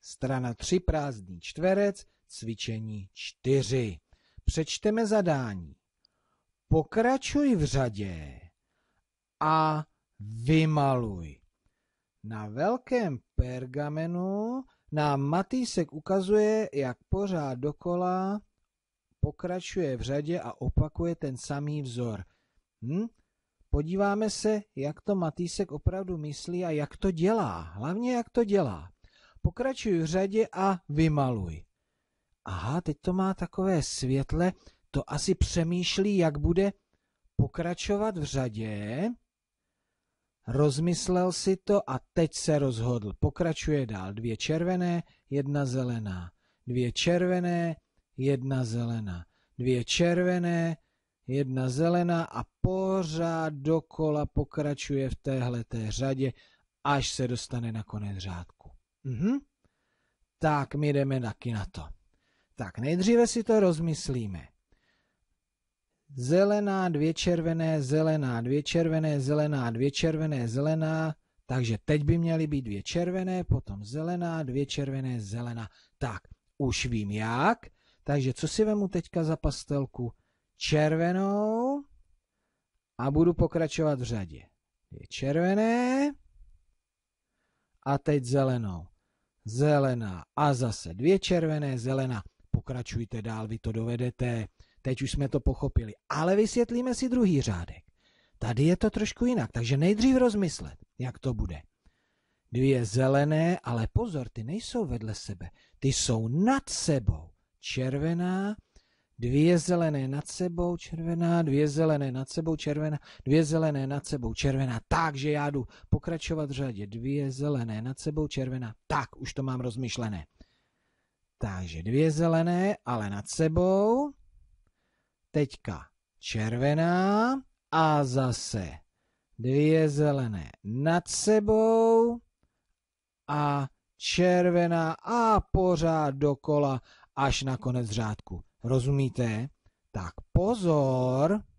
Strana 3 prázdný čtverec, cvičení 4. Přečteme zadání. Pokračuj v řadě a vymaluj. Na velkém pergamenu nám Matýsek ukazuje, jak pořád dokola pokračuje v řadě a opakuje ten samý vzor. Hm? Podíváme se, jak to Matýsek opravdu myslí a jak to dělá. Hlavně, jak to dělá. Pokračuj v řadě a vymaluj. Aha, teď to má takové světle, to asi přemýšlí, jak bude pokračovat v řadě. Rozmyslel si to a teď se rozhodl. Pokračuje dál. Dvě červené, jedna zelená. Dvě červené, jedna zelená. Dvě červené, jedna zelená a pořád dokola pokračuje v té řadě, až se dostane na konec řádku. Mhm. Tak, my jdeme taky na to. Tak, nejdříve si to rozmyslíme. Zelená, dvě červené, zelená, dvě červené, zelená, dvě červené, zelená. Takže teď by měly být dvě červené, potom zelená, dvě červené, zelená. Tak, už vím jak. Takže co si vemu teďka za pastelku? Červenou a budu pokračovat v řadě. Dvě červené a teď zelenou zelená a zase dvě červené, zelená. Pokračujte dál, vy to dovedete. Teď už jsme to pochopili. Ale vysvětlíme si druhý řádek. Tady je to trošku jinak, takže nejdřív rozmyslet, jak to bude. Dvě zelené, ale pozor, ty nejsou vedle sebe, ty jsou nad sebou. Červená dvě zelené nad sebou, červená, dvě zelené nad sebou, červená, dvě zelené nad sebou, červená. Takže já jdu pokračovat v řadě. Dvě zelené nad sebou, červená. Tak, už to mám rozmyšlené. Takže dvě zelené, ale nad sebou. Teďka červená a zase dvě zelené nad sebou a červená a pořád dokola až na konec řádku. Rozumíte? Tak pozor!